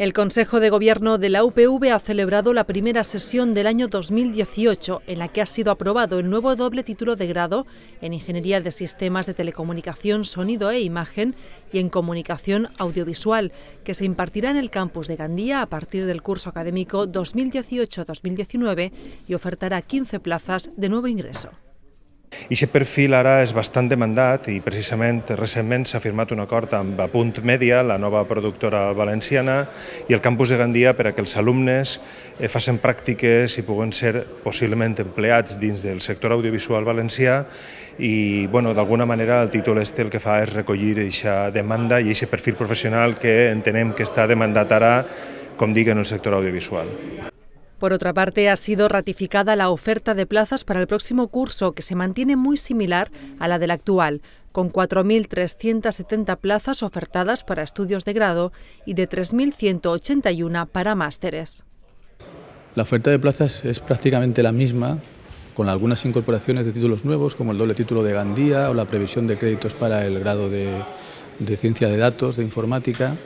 El Consejo de Gobierno de la UPV ha celebrado la primera sesión del año 2018 en la que ha sido aprobado el nuevo doble título de grado en Ingeniería de Sistemas de Telecomunicación, Sonido e Imagen y en Comunicación Audiovisual, que se impartirá en el campus de Gandía a partir del curso académico 2018-2019 y ofertará 15 plazas de nuevo ingreso. I aquest perfil ara és bastant demandat i precisament recentment s'ha firmat un acord amb Apunt Media, la nova productora valenciana, i el campus de Gandia per a que els alumnes eh, facin pràctiques i puguen ser possiblement empleats dins del sector audiovisual valencià i bueno, d'alguna manera el títol este el que fa és recollir aquesta demanda i aquest perfil professional que entenem que està demandat ara, com dic, en el sector audiovisual. Por otra parte, ha sido ratificada la oferta de plazas para el próximo curso, que se mantiene muy similar a la del actual, con 4.370 plazas ofertadas para estudios de grado y de 3.181 para másteres. La oferta de plazas es prácticamente la misma, con algunas incorporaciones de títulos nuevos, como el doble título de Gandía o la previsión de créditos para el grado de, de Ciencia de Datos, de Informática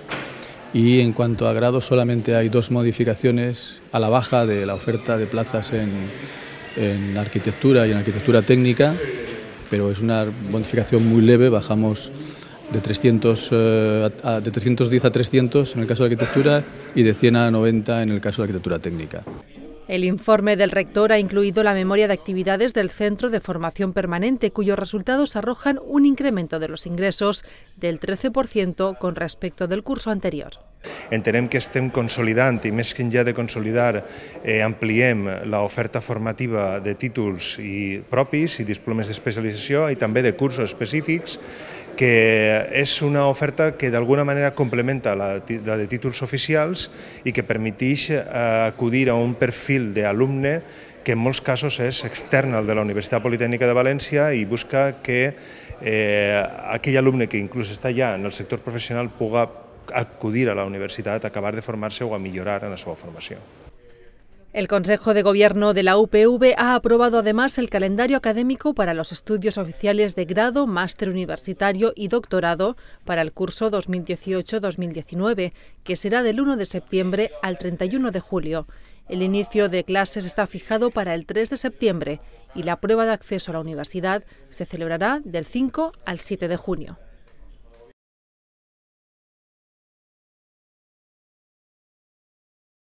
y en cuanto a grados solamente hay dos modificaciones a la baja de la oferta de plazas en, en arquitectura y en arquitectura técnica, pero es una modificación muy leve, bajamos de, eh, de 310 a 300 en el caso de arquitectura y de 100 a 90 en el caso de arquitectura técnica. El informe del rector ha incluido la memoria de actividades del Centro de Formación Permanente, cuyos resultados arrojan un incremento de los ingresos del 13% con respecto del curso anterior. Entenem que estem consolidant i més que enllà de consolidar eh, ampliem l'oferta formativa de títols i propis i diplomes d'especialització i també de cursos específics que és una oferta que d'alguna manera complementa la, de títols oficials i que permeteix eh, acudir a un perfil d'alumne que en molts casos és extern al de la Universitat Politècnica de València i busca que eh, aquell alumne que inclús està ja en el sector professional puga acudir a la universitat, acabar de formar-se o a millorar en la seva formació. El Consejo de Gobierno de la UPV ha aprobado además el calendario académico para los estudios oficiales de grado, máster universitario y doctorado para el curso 2018-2019, que será del 1 de septiembre al 31 de julio. El inicio de clases está fijado para el 3 de septiembre y la prueba de acceso a la universidad se celebrará del 5 al 7 de junio.